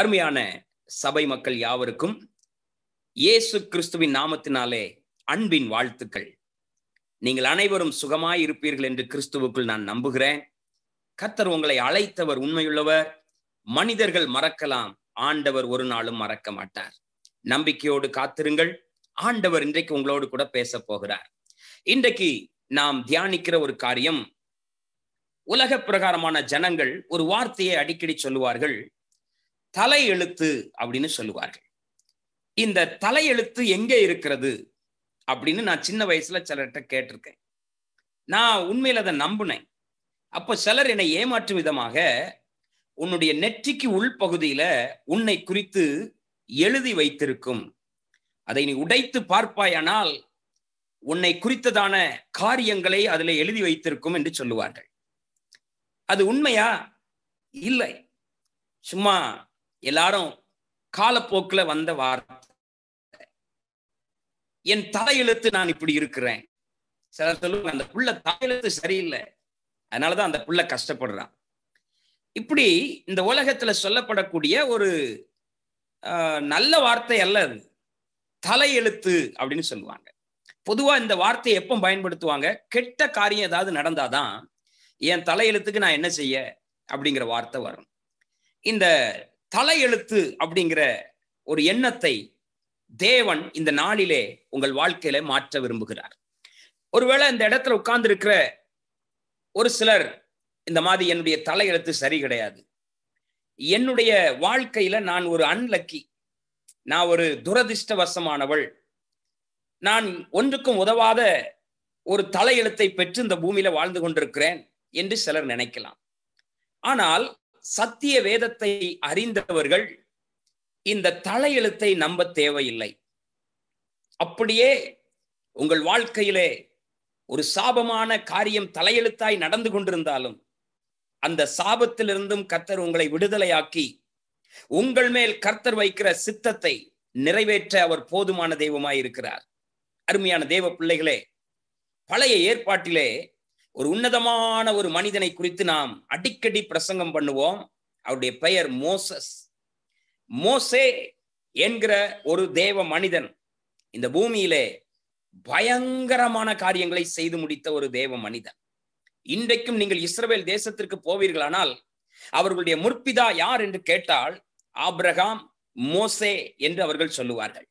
அருமையான சபை மக்கள் யாவருக்கும் இயேசு கிறிஸ்துவின் நாமத்தினாலே அன்பின் வாழ்த்துக்கள் நீங்கள் அனைவரும் சுகமாய் இருப்பீர்கள் என்று கிறிஸ்துவுக்குள் நான் நம்புகிறேன் கத்தர் உங்களை அழைத்தவர் உண்மையுள்ளவர் மனிதர்கள் மறக்கலாம் ஆண்டவர் ஒரு நாளும் மறக்க மாட்டார் நம்பிக்கையோடு காத்திருங்கள் ஆண்டவர் இன்றைக்கு உங்களோடு கூட பேச போகிறார் இன்றைக்கு நாம் தியானிக்கிற ஒரு காரியம் உலக பிரகாரமான ஜனங்கள் ஒரு வார்த்தையை அடிக்கடி சொல்லுவார்கள் தலை எழுத்து அப்படின்னு சொல்லுவார்கள் இந்த தலை எழுத்து எங்கே இருக்கிறது அப்படின்னு நான் சின்ன வயசுல சிலர்கிட்ட கேட்டிருக்கேன் நான் உண்மையில அதை நம்பினேன் அப்போ சிலர் என்னை ஏமாற்றும் விதமாக உன்னுடைய நெற்றிக்கு உள்பகுதியில் உன்னை குறித்து எழுதி வைத்திருக்கும் அதை நீ உடைத்து பார்ப்பாயானால் உன்னை குறித்ததான காரியங்களை அதுல எழுதி வைத்திருக்கும் என்று சொல்லுவார்கள் அது உண்மையா இல்லை சும்மா எல்லாரும் காலப்போக்கில் வந்த வார்த்தை என் தலையெழுத்து நான் இப்படி இருக்கிறேன் சில சொல்லுவாங்க அந்த புள்ள தலையெழுத்து சரியில்லை அதனாலதான் அந்த புள்ள கஷ்டப்படுறான் இப்படி இந்த உலகத்துல சொல்லப்படக்கூடிய ஒரு நல்ல வார்த்தை அல்ல அது தலையெழுத்து அப்படின்னு சொல்லுவாங்க பொதுவா இந்த வார்த்தையை எப்போ பயன்படுத்துவாங்க கெட்ட காரியம் ஏதாவது நடந்தாதான் என் தலையெழுத்துக்கு நான் என்ன செய்ய அப்படிங்கிற வார்த்தை வரும் இந்த தலையெழுத்து அப்படிங்கிற ஒரு எண்ணத்தை தேவன் இந்த நாளிலே உங்கள் வாழ்க்கையில மாற்ற விரும்புகிறார் ஒருவேளை இந்த இடத்துல உட்கார்ந்து இருக்கிற ஒரு சிலர் இந்த மாதிரி என்னுடைய தலையெழுத்து சரி கிடையாது என்னுடைய வாழ்க்கையில நான் ஒரு அன்லக்கி நான் ஒரு துரதிருஷ்டவசமானவள் நான் ஒன்றுக்கும் உதவாத ஒரு தலையெழுத்தை பெற்று இந்த பூமியில வாழ்ந்து கொண்டிருக்கிறேன் என்று சிலர் நினைக்கலாம் ஆனால் சத்திய வேதத்தை அறிந்தவர்கள் இந்த தலையெழுத்தை நம்ப தேவையில்லை அப்படியே உங்கள் வாழ்க்கையிலே ஒரு சாபமான காரியம் தலையெழுத்தாய் நடந்து கொண்டிருந்தாலும் அந்த சாபத்திலிருந்தும் கர்த்தர் உங்களை விடுதலையாக்கி உங்கள் மேல் கர்த்தர் வைக்கிற சித்தத்தை நிறைவேற்ற அவர் போதுமான தெய்வமாய் இருக்கிறார் அருமையான தெய்வ பிள்ளைகளே பழைய ஏற்பாட்டிலே ஒரு உன்னதமான ஒரு மனிதனை குறித்து நாம் அடிக்கடி பிரசங்கம் பண்ணுவோம் அவருடைய பெயர் மோசஸ் மோசே என்கிற ஒரு தேவ மனிதன் இந்த பூமியிலே பயங்கரமான காரியங்களை செய்து முடித்த ஒரு தேவ மனிதன் இன்றைக்கும் நீங்கள் இஸ்ரவேல் தேசத்திற்கு போவீர்களானால் அவர்களுடைய முற்பிதா யார் என்று கேட்டால் ஆப்ரகாம் மோசே என்று அவர்கள் சொல்லுவார்கள்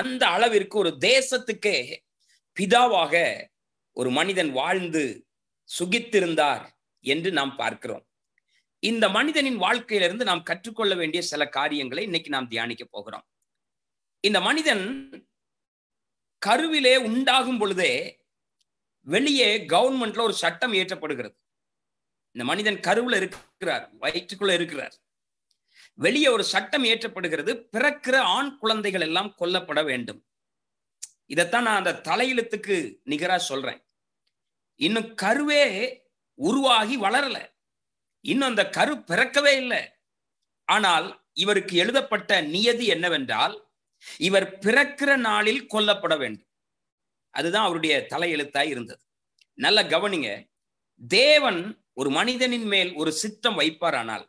அந்த அளவிற்கு ஒரு தேசத்துக்கே பிதாவாக ஒரு மனிதன் வாழ்ந்து சுகித்திருந்தார் என்று நாம் பார்க்கிறோம் இந்த மனிதனின் வாழ்க்கையிலிருந்து நாம் கற்றுக்கொள்ள வேண்டிய சில காரியங்களை இன்னைக்கு நாம் தியானிக்க போகிறோம் இந்த மனிதன் கருவிலே உண்டாகும் பொழுதே வெளியே கவர்மெண்ட்ல ஒரு சட்டம் இயற்றப்படுகிறது இந்த மனிதன் கருவில் இருக்கிறார் வயிற்றுக்குள்ள இருக்கிறார் வெளியே ஒரு சட்டம் இயற்றப்படுகிறது பிறக்கிற ஆண் குழந்தைகள் எல்லாம் கொல்லப்பட வேண்டும் இதைத்தான் நான் அந்த தலையெழுத்துக்கு நிகரா சொல்றேன் இன்னும் கருவே உருவாகி வளரல இன்னும் அந்த கரு பிறக்கவே இல்லை ஆனால் இவருக்கு எழுதப்பட்ட நியதி என்னவென்றால் இவர் பிறக்கிற நாளில் கொல்லப்பட வேண்டும் அதுதான் அவருடைய தலையெழுத்தாய் இருந்தது நல்ல கவனிங்க தேவன் ஒரு மனிதனின் மேல் ஒரு சித்தம் வைப்பார் ஆனால்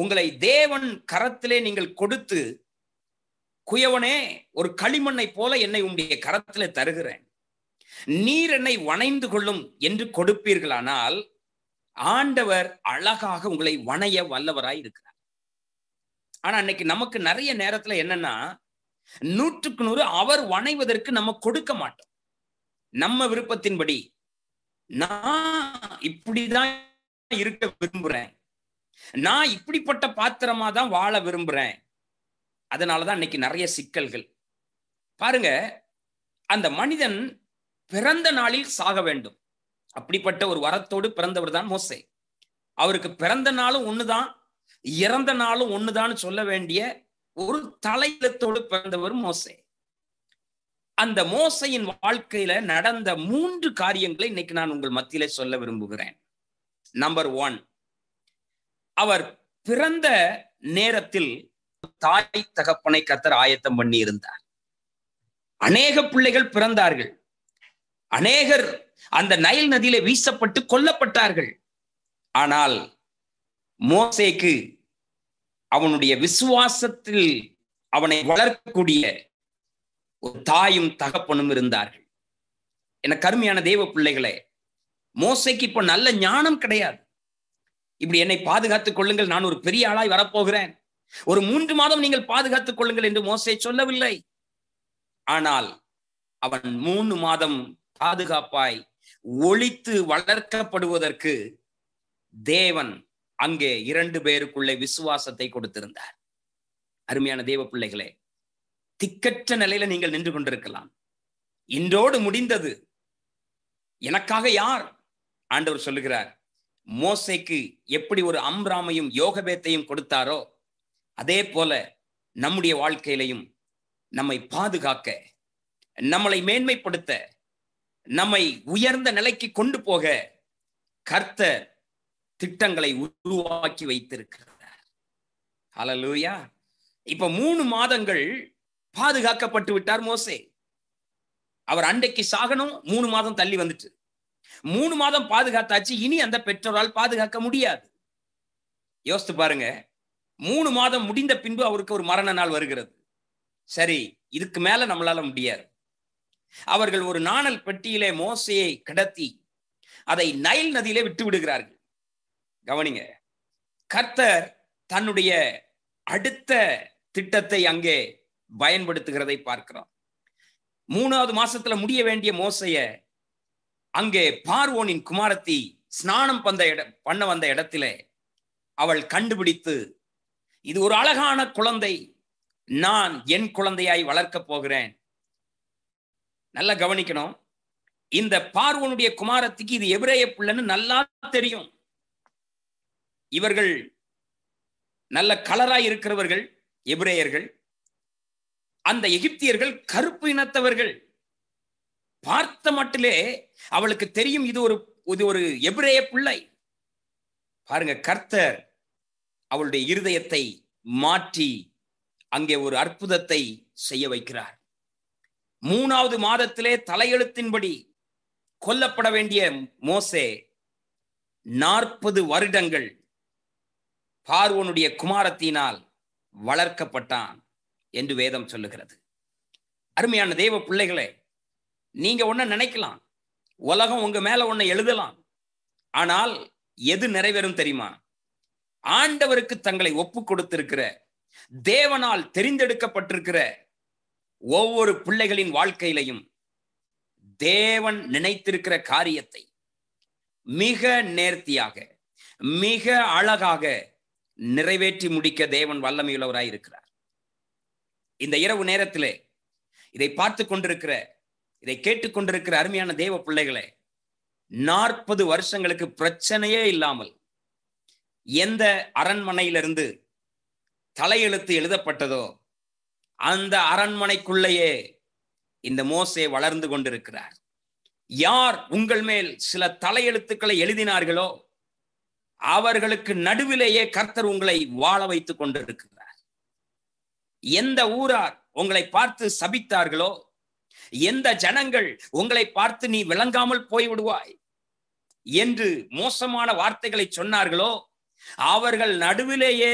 உங்களை தேவன் கரத்திலே நீங்கள் கொடுத்து குயவனே ஒரு களிமண்ணை போல என்னை உங்களுடைய கரத்திலே தருகிறேன் நீர் என்னை வணைந்து கொள்ளும் என்று கொடுப்பீர்களானால் ஆண்டவர் அழகாக உங்களை வணைய வல்லவராய் இருக்கிறார் ஆனா அன்னைக்கு நமக்கு நிறைய நேரத்துல என்னன்னா நூற்றுக்கு நூறு அவர் வணைவதற்கு நம்ம கொடுக்க மாட்டோம் நம்ம விருப்பத்தின்படி நான் இப்படிதான் இருக்க விரும்புறேன் நான் இப்படிப்பட்ட பாத்திரமா தான் வாழ விரும்புறேன் அதனாலதான் இன்னைக்கு நிறைய சிக்கல்கள் பாருங்க அந்த மனிதன் பிறந்த நாளில் சாக வேண்டும் அப்படிப்பட்ட ஒரு வரத்தோடு பிறந்தவர் தான் மோசை அவருக்கு பிறந்த நாளும் ஒண்ணுதான் இறந்த நாளும் ஒண்ணுதான் சொல்ல வேண்டிய ஒரு தலையிலத்தோடு பிறந்தவர் மோசை அந்த மோசையின் வாழ்க்கையில நடந்த மூன்று காரியங்களை இன்னைக்கு நான் உங்கள் மத்தியில சொல்ல விரும்புகிறேன் நம்பர் ஒன் அவர் பிறந்த நேரத்தில் தாய் தகப்பனை கத்தர் ஆயத்தம் பண்ணி இருந்தார் அநேக பிள்ளைகள் பிறந்தார்கள் அநேகர் அந்த நைல் நதியில வீசப்பட்டு கொல்லப்பட்டார்கள் ஆனால் மோசேக்கு அவனுடைய விசுவாசத்தில் அவனை வளர்க்கக்கூடிய ஒரு தாயும் தகப்பனும் இருந்தார்கள் என கருமையான தெய்வ பிள்ளைகளே மோசைக்கு இப்போ நல்ல ஞானம் கிடையாது இப்படி என்னை பாதுகாத்துக் கொள்ளுங்கள் நான் ஒரு பெரிய ஆளாய் வரப்போகிறேன் ஒரு மூன்று மாதம் நீங்கள் பாதுகாத்துக் கொள்ளுங்கள் என்று மோசை சொல்லவில்லை ஆனால் அவன் மூணு மாதம் பாதுகாப்பாய் ஒழித்து வளர்க்கப்படுவதற்கு தேவன் அங்கே இரண்டு பேருக்குள்ளே விசுவாசத்தை கொடுத்திருந்தார் அருமையான தேவ பிள்ளைகளே திக்கற்ற நிலையில நீங்கள் நின்று கொண்டிருக்கலாம் இன்றோடு முடிந்தது எனக்காக யார் ஆண்டவர் சொல்லுகிறார் மோசைக்கு எப்படி ஒரு அம்ராமையும் யோகபேத்தையும் கொடுத்தாரோ அதே போல நம்முடைய வாழ்க்கையிலையும் நம்மை பாதுகாக்க நம்மளை மேன்மைப்படுத்த நம்மை உயர்ந்த நிலைக்கு கொண்டு போக கர்த்தர் திட்டங்களை உருவாக்கி வைத்திருக்கிறார் ஹலலூயா இப்ப மூணு மாதங்கள் பாதுகாக்கப்பட்டு விட்டார் மோசே அவர் அண்டைக்கு சாகனம் மூணு மாதம் தள்ளி வந்துட்டு மூணு மாதம் பாதுகாத்தாச்சு இனி அந்த பெற்றோரால் பாதுகாக்க முடியாது யோசித்து பாருங்க மூணு மாதம் முடிந்த பின்பு அவருக்கு ஒரு மரண நாள் வருகிறது சரி இதுக்கு மேல நம்மளால முடியாது அவர்கள் ஒரு நாணல் பெட்டியிலே மோசையை கிடத்தி அதை நைல் நதியிலே விட்டு விடுகிறார்கள் கவனிங்க கர்த்தர் தன்னுடைய அடுத்த திட்டத்தை அங்கே பயன்படுத்துகிறதை பார்க்கிறோம் மூணாவது மாசத்துல முடிய வேண்டிய மோசைய அங்கே பார்வோனின் குமாரத்தி ஸ்நானம் பந்த இடம் பண்ண வந்த இடத்துல அவள் கண்டுபிடித்து இது ஒரு அழகான குழந்தை நான் என் குழந்தையாய் வளர்க்க போகிறேன் நல்லா கவனிக்கணும் இந்த பார்வனுடைய குமாரத்துக்கு இது எவ்வளைய பிள்ளைன்னு நல்லா தெரியும் இவர்கள் நல்ல கலராய் இருக்கிறவர்கள் எபிரேயர்கள் அந்த எகிப்தியர்கள் கருப்பு இனத்தவர்கள் பார்த்த மட்டிலே அவளுக்கு தெரியும் இது ஒரு இது ஒரு எபிரேய பிள்ளை பாருங்க கர்த்தர் அவளுடைய இருதயத்தை மாற்றி அங்கே ஒரு அற்புதத்தை செய்ய வைக்கிறார் மூணாவது மாதத்திலே தலையெழுத்தின்படி கொல்லப்பட வேண்டிய மோசே நாற்பது வருடங்கள் பார்வனுடைய குமாரத்தினால் வளர்க்கப்பட்டான் என்று வேதம் சொல்லுகிறது அருமையான தெய்வ பிள்ளைகளே நீங்க ஒன்ன நினைக்கலாம் உலகம் உங்க மேல ஒன்ன எழுதலாம் ஆனால் எது நிறைவேறும் தெரியுமா ஆண்டவருக்கு தங்களை ஒப்பு கொடுத்திருக்கிற தேவனால் தெரிந்தெடுக்கப்பட்டிருக்கிற ஒவ்வொரு பிள்ளைகளின் வாழ்க்கையிலையும் தேவன் நினைத்திருக்கிற காரியத்தை மிக நேர்த்தியாக மிக அழகாக நிறைவேற்றி முடிக்க தேவன் வல்லமையுள்ளவராய் இருக்கிறார் இந்த இரவு நேரத்திலே இதை பார்த்து கொண்டிருக்கிற இதை கேட்டுக்கொண்டிருக்கிற அருமையான தேவ பிள்ளைகளை நாற்பது வருஷங்களுக்கு பிரச்சனையே இல்லாமல் எந்த அரண்மனையிலிருந்து தலையெழுத்து எழுதப்பட்டதோ அந்த அரண்மனைக்குள்ளேயே இந்த மோசே வளர்ந்து கொண்டிருக்கிறார் யார் உங்கள் மேல் சில தலையெழுத்துக்களை எழுதினார்களோ அவர்களுக்கு நடுவிலேயே கர்த்தர் உங்களை வாழ வைத்துக் கொண்டிருக்கிறார் எந்த ஊரார் உங்களை பார்த்து சபித்தார்களோ எந்த ஜனங்கள் உங்களை பார்த்து நீ விளங்காமல் போய்விடுவாய் என்று மோசமான வார்த்தைகளை சொன்னார்களோ அவர்கள் நடுவிலேயே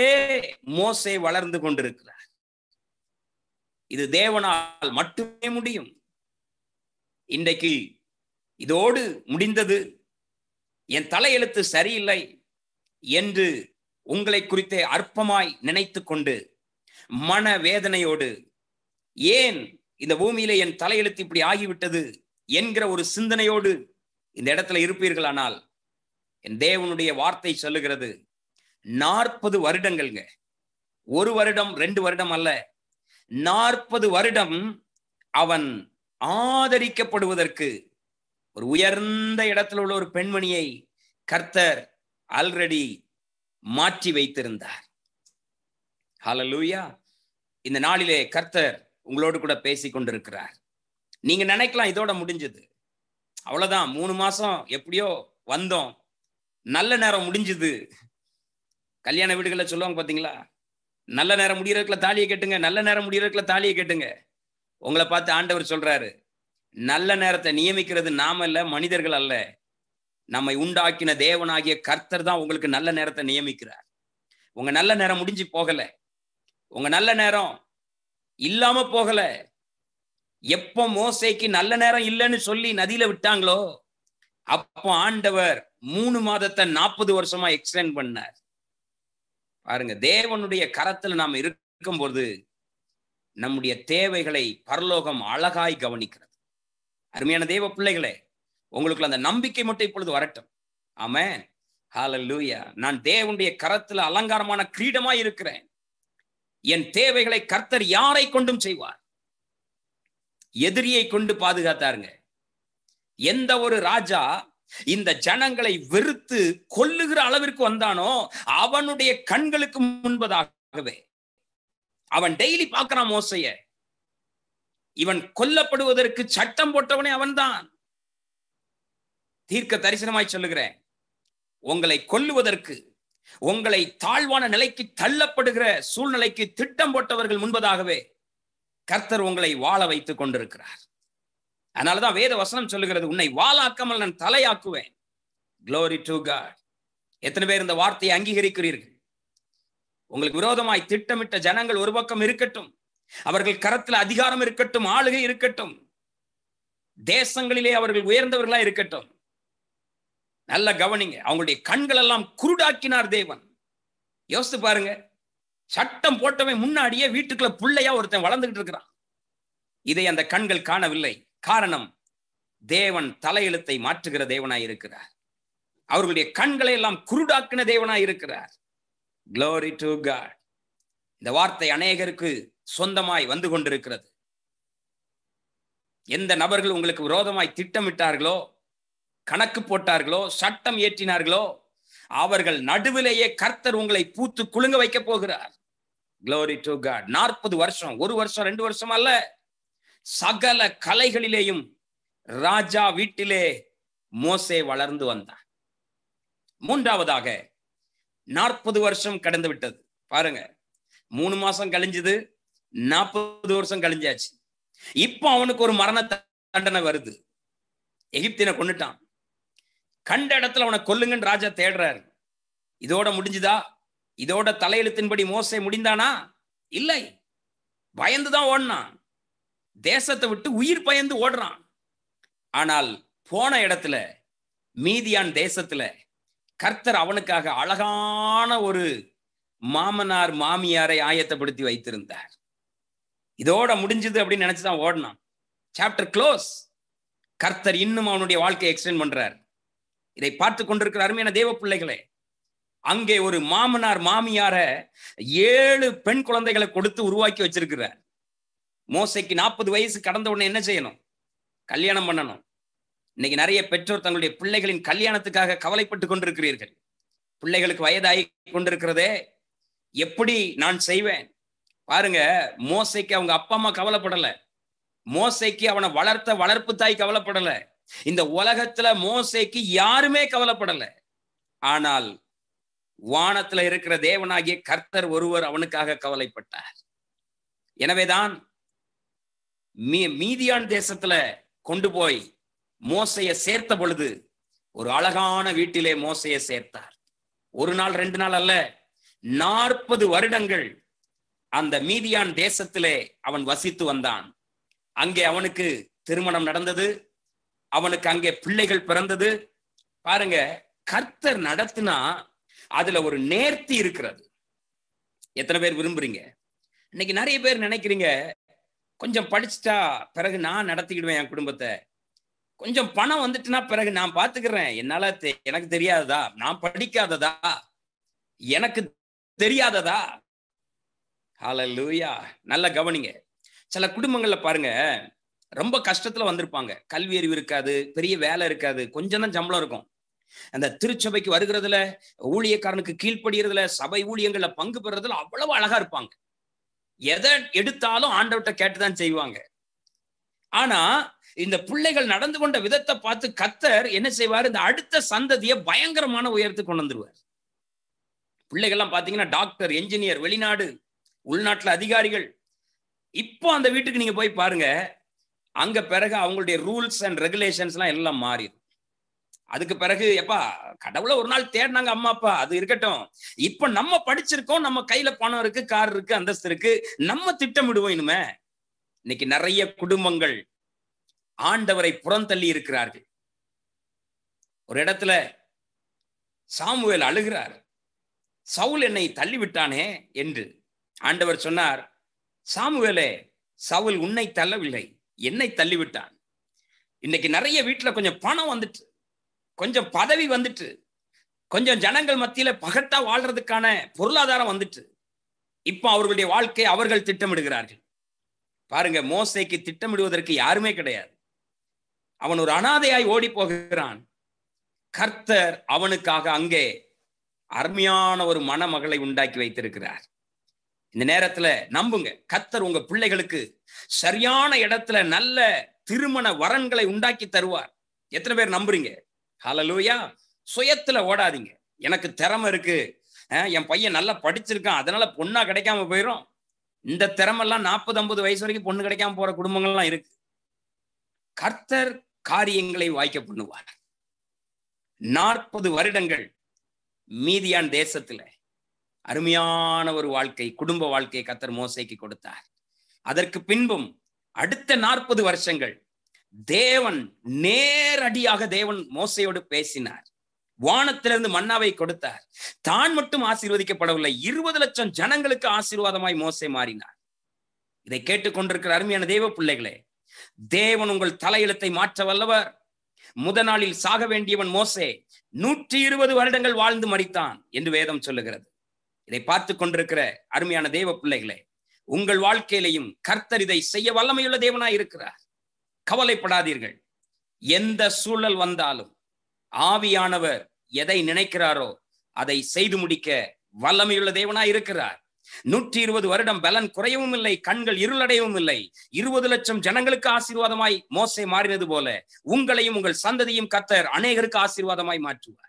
மோசை வளர்ந்து கொண்டிருக்கிறார் இது தேவனால் மட்டுமே முடியும் இன்றைக்கு இதோடு முடிந்தது என் தலையெழுத்து சரியில்லை என்று உங்களை குறித்தே அற்பமாய் நினைத்து கொண்டு மன வேதனையோடு ஏன் இந்த பூமியில என் தலையெழுத்து இப்படி ஆகிவிட்டது என்கிற ஒரு சிந்தனையோடு இந்த இடத்துல இருப்பீர்களானால் என் தேவனுடைய வார்த்தை சொல்லுகிறது நாற்பது வருடங்கள்ங்க ஒரு வருடம் ரெண்டு வருடம் அல்ல நாற்பது வருடம் அவன் ஆதரிக்கப்படுவதற்கு ஒரு உயர்ந்த இடத்துல உள்ள ஒரு பெண்மணியை கர்த்தர் ஆல்ரெடி மாற்றி வைத்திருந்தார் ஹலலூயா இந்த நாளிலே கர்த்தர் உங்களோடு கூட பேசி கொண்டிருக்கிறார் நீங்க நினைக்கலாம் இதோட முடிஞ்சது அவ்வளவுதான் மூணு மாசம் எப்படியோ வந்தோம் நல்ல நேரம் முடிஞ்சது கல்யாண வீடுகளில் சொல்லுவாங்க பார்த்தீங்களா நல்ல நேரம் முடியறதுக்குள்ள தாலியை கேட்டுங்க நல்ல நேரம் முடியறதுக்குள்ள தாலியை கேட்டுங்க உங்களை பார்த்து ஆண்டவர் சொல்றாரு நல்ல நேரத்தை நியமிக்கிறது நாம இல்ல மனிதர்கள் அல்ல நம்மை உண்டாக்கின தேவனாகிய கர்த்தர் தான் உங்களுக்கு நல்ல நேரத்தை நியமிக்கிறார் உங்க நல்ல நேரம் முடிஞ்சு போகல உங்க நல்ல நேரம் இல்லாம போகல எப்போ மோசைக்கு நல்ல நேரம் இல்லைன்னு சொல்லி நதியில விட்டாங்களோ அப்போ ஆண்டவர் மூணு மாதத்தை நாற்பது வருஷமா எக்ஸ்டெண்ட் பண்ணார் பாருங்க தேவனுடைய கரத்துல நாம் இருக்கும்போது நம்முடைய தேவைகளை பரலோகம் அழகாய் கவனிக்கிறது அருமையான தேவ பிள்ளைகளே உங்களுக்குள்ள அந்த நம்பிக்கை மட்டும் இப்பொழுது வரட்டும் ஆமே ஹாலூயா நான் தேவனுடைய கரத்துல அலங்காரமான கிரீடமா இருக்கிறேன் என் தேவைகளை கர்த்தர் யாரை கொண்டும் செய்வார் எதிரியை கொண்டு பாதுகாத்தாருங்க எந்த ஒரு ராஜா இந்த ஜனங்களை வெறுத்து கொல்லுகிற அளவிற்கு வந்தானோ அவனுடைய கண்களுக்கு முன்பதாகவே அவன் டெய்லி பார்க்கிறான் மோசைய இவன் கொல்லப்படுவதற்கு சட்டம் போட்டவனே அவன்தான் தீர்க்க தரிசனமாய் சொல்லுகிறேன் உங்களை கொல்லுவதற்கு உங்களை தாழ்வான நிலைக்கு தள்ளப்படுகிற சூழ்நிலைக்கு திட்டம் போட்டவர்கள் முன்பதாகவே கர்த்தர் உங்களை வாழ வைத்துக் கொண்டிருக்கிறார் அதனாலதான் வேத வசனம் சொல்லுகிறது உன்னை வாளாக்காமல் நான் தலையாக்குவேன் க்ளோரி டு காட் எத்தனை பேர் இந்த வார்த்தையை அங்கீகரிக்கிறீர்கள் உங்களுக்கு விரோதமாய் திட்டமிட்ட ஜனங்கள் ஒரு பக்கம் இருக்கட்டும் அவர்கள் கரத்தில் அதிகாரம் இருக்கட்டும் ஆளுகை இருக்கட்டும் தேசங்களிலே அவர்கள் உயர்ந்தவர்களா இருக்கட்டும் நல்ல கவனிங்க அவங்களுடைய கண்கள் எல்லாம் குருடாக்கினார் தேவன் யோசித்து பாருங்க சட்டம் போட்டவன் முன்னாடியே வீட்டுக்குள்ள பிள்ளையா ஒருத்தன் வளர்ந்துகிட்டு இருக்கிறான் இதை அந்த கண்கள் காணவில்லை காரணம் தேவன் தலையெழுத்தை மாற்றுகிற தேவனாய் இருக்கிறார் அவர்களுடைய கண்களை எல்லாம் குருடாக்கின தேவனாய் இருக்கிறார் க்ளோரி டு காட் இந்த வார்த்தை அநேகருக்கு சொந்தமாய் வந்து கொண்டிருக்கிறது எந்த நபர்கள் உங்களுக்கு விரோதமாய் திட்டமிட்டார்களோ கணக்கு போட்டார்களோ சட்டம் ஏற்றினார்களோ அவர்கள் நடுவிலேயே கர்த்தர் உங்களை பூத்து குலுங்க வைக்க போகிறார் க்ளோரி டு காட் நாற்பது வருஷம் ஒரு வருஷம் ரெண்டு வருஷம் அல்ல சகல கலைகளிலேயும் ராஜா வீட்டிலே மோசே வளர்ந்து வந்தான் மூன்றாவதாக நாற்பது வருஷம் கடந்து விட்டது பாருங்க மூணு மாசம் கழிஞ்சது நாற்பது வருஷம் கழிஞ்சாச்சு இப்போ அவனுக்கு ஒரு மரண தண்டனை வருது எகிப்தினை கொண்டுட்டான் கண்ட இடத்துல அவனை கொல்லுங்கன்னு ராஜா தேடுறாரு இதோட முடிஞ்சுதா இதோட தலையெழுத்தின்படி மோசை முடிந்தானா இல்லை பயந்துதான் ஓடினான் தேசத்தை விட்டு உயிர் பயந்து ஓடுறான் ஆனால் போன இடத்துல மீதியான் தேசத்துல கர்த்தர் அவனுக்காக அழகான ஒரு மாமனார் மாமியாரை ஆயத்தப்படுத்தி வைத்திருந்தார் இதோட முடிஞ்சது அப்படின்னு நினைச்சுதான் ஓடனான் சாப்டர் க்ளோஸ் கர்த்தர் இன்னும் அவனுடைய வாழ்க்கையை எக்ஸ்டென்ட் பண்றார் இதை பார்த்து கொண்டிருக்கிற அருமையான தேவ பிள்ளைகளே அங்கே ஒரு மாமனார் மாமியார ஏழு பெண் குழந்தைகளை கொடுத்து உருவாக்கி வச்சிருக்கிறார் மோசைக்கு நாற்பது வயசு கடந்த உடனே என்ன செய்யணும் கல்யாணம் பண்ணணும் இன்னைக்கு நிறைய பெற்றோர் தங்களுடைய பிள்ளைகளின் கல்யாணத்துக்காக கவலைப்பட்டு கொண்டிருக்கிறீர்கள் பிள்ளைகளுக்கு வயதாகி கொண்டிருக்கிறதே எப்படி நான் செய்வேன் பாருங்க மோசைக்கு அவங்க அப்பா அம்மா கவலைப்படலை மோசைக்கு அவனை வளர்த்த வளர்ப்பு தாய் கவலைப்படல இந்த உலகத்துல மோசைக்கு யாருமே கவலைப்படல ஆனால் வானத்துல இருக்கிற தேவனாகிய கர்த்தர் ஒருவர் அவனுக்காக கவலைப்பட்டார் எனவேதான் மீ மீதியான் தேசத்துல கொண்டு போய் மோசைய சேர்த்த பொழுது ஒரு அழகான வீட்டிலே மோசைய சேர்த்தார் ஒரு நாள் ரெண்டு நாள் அல்ல நாற்பது வருடங்கள் அந்த மீதியான் தேசத்திலே அவன் வசித்து வந்தான் அங்கே அவனுக்கு திருமணம் நடந்தது அவனுக்கு அங்கே பிள்ளைகள் பிறந்தது பாருங்க கர்த்தர் நடத்தினா அதுல ஒரு நேர்த்தி இருக்கிறது எத்தனை பேர் விரும்புறீங்க இன்னைக்கு நிறைய பேர் நினைக்கிறீங்க கொஞ்சம் படிச்சுட்டா பிறகு நான் நடத்திக்கிடுவேன் என் குடும்பத்தை கொஞ்சம் பணம் வந்துட்டுனா பிறகு நான் பாத்துக்கிறேன் என்னால எனக்கு தெரியாததா நான் படிக்காததா எனக்கு தெரியாததா லூயா நல்லா கவனிங்க சில குடும்பங்கள்ல பாருங்க ரொம்ப கஷ்டத்துல வந்திருப்பாங்க கல்வி அறிவு இருக்காது பெரிய வேலை இருக்காது கொஞ்சம் தான் சம்பளம் இருக்கும் அந்த திருச்சபைக்கு வருகிறதுல ஊழியக்காரனுக்கு கீழ்ப்படுகிறதுல சபை ஊழியங்கள்ல பங்கு பெறதுல அவ்வளவு அழகா இருப்பாங்க எதை எடுத்தாலும் ஆண்டவர்கிட்ட கேட்டுதான் செய்வாங்க ஆனா இந்த பிள்ளைகள் நடந்து கொண்ட விதத்தை பார்த்து கத்தர் என்ன செய்வார் இந்த அடுத்த சந்ததியை பயங்கரமான உயர்த்து கொண்டு வந்துருவார் பிள்ளைகள்லாம் பாத்தீங்கன்னா டாக்டர் என்ஜினியர் வெளிநாடு உள்நாட்டுல அதிகாரிகள் இப்போ அந்த வீட்டுக்கு நீங்க போய் பாருங்க அங்க பிறகு அவங்களுடைய ரூல்ஸ் அண்ட் ரெகுலேஷன்ஸ் எல்லாம் எல்லாம் மாறிடும் அதுக்கு பிறகு எப்பா கடவுளை ஒரு நாள் தேடினாங்க அம்மா அப்பா அது இருக்கட்டும் இப்ப நம்ம படிச்சிருக்கோம் நம்ம கையில பணம் இருக்கு கார் இருக்கு அந்தஸ்து இருக்கு நம்ம திட்டமிடுவோம் இனிமே இன்னைக்கு நிறைய குடும்பங்கள் ஆண்டவரை புறந்தள்ளி இருக்கிறார்கள் ஒரு இடத்துல சாமுவேல் அழுகிறார் சவுல் என்னை தள்ளிவிட்டானே என்று ஆண்டவர் சொன்னார் சாமுவேலே சவுல் உன்னை தள்ளவில்லை என்னை தள்ளிவிட்டான் இன்னைக்கு நிறைய வீட்டுல கொஞ்சம் பணம் வந்துட்டு கொஞ்சம் பதவி வந்துட்டு கொஞ்சம் ஜனங்கள் மத்தியில பகட்டா வாழ்றதுக்கான பொருளாதாரம் வந்துட்டு இப்போ அவர்களுடைய வாழ்க்கையை அவர்கள் திட்டமிடுகிறார்கள் பாருங்க மோசைக்கு திட்டமிடுவதற்கு யாருமே கிடையாது அவன் ஒரு அனாதையாய் ஓடி போகிறான் கர்த்தர் அவனுக்காக அங்கே அருமையான ஒரு மணமகளை உண்டாக்கி வைத்திருக்கிறார் இந்த நேரத்துல நம்புங்க கர்த்தர் உங்க பிள்ளைகளுக்கு சரியான இடத்துல நல்ல திருமண வரன்களை உண்டாக்கி தருவார் எத்தனை பேர் நம்புறீங்க ஹலலூயா சுயத்துல ஓடாதீங்க எனக்கு திறமை இருக்கு என் பையன் நல்லா படிச்சிருக்கான் அதனால பொண்ணா கிடைக்காம போயிடும் இந்த திறமெல்லாம் நாற்பது ஐம்பது வயசு வரைக்கும் பொண்ணு கிடைக்காம போற குடும்பங்கள்லாம் இருக்கு கர்த்தர் காரியங்களை வாய்க்க பண்ணுவார் நாற்பது வருடங்கள் மீதியான் தேசத்துல அருமையான ஒரு வாழ்க்கை குடும்ப வாழ்க்கையை கத்தர் மோசைக்கு கொடுத்தார் அதற்கு பின்பும் அடுத்த நாற்பது வருஷங்கள் தேவன் நேரடியாக தேவன் மோசையோடு பேசினார் வானத்திலிருந்து மன்னாவை கொடுத்தார் தான் மட்டும் ஆசீர்வதிக்கப்படவில்லை இருபது லட்சம் ஜனங்களுக்கு ஆசீர்வாதமாய் மோசை மாறினார் இதை கேட்டுக்கொண்டிருக்கிற அருமையான தெய்வ பிள்ளைகளே தேவன் உங்கள் தலையிலத்தை மாற்ற வல்லவர் முத நாளில் சாக வேண்டியவன் மோசே நூற்றி இருபது வருடங்கள் வாழ்ந்து மறித்தான் என்று வேதம் சொல்லுகிறது இதை பார்த்து கொண்டிருக்கிற அருமையான தெய்வ பிள்ளைகளே உங்கள் வாழ்க்கையிலையும் கர்த்தர் இதை செய்ய வல்லமையுள்ள தேவனாய் இருக்கிறார் கவலைப்படாதீர்கள் எந்த சூழல் வந்தாலும் ஆவியானவர் எதை நினைக்கிறாரோ அதை செய்து முடிக்க வல்லமையுள்ள தேவனா இருக்கிறார் நூற்றி இருபது வருடம் பலன் குறையவும் இல்லை கண்கள் இருளடையவும் இல்லை இருபது லட்சம் ஜனங்களுக்கு ஆசீர்வாதமாய் மோசை மாறினது போல உங்களையும் உங்கள் சந்ததியும் கத்தர் அநேகருக்கு ஆசீர்வாதமாய் மாற்றுவார்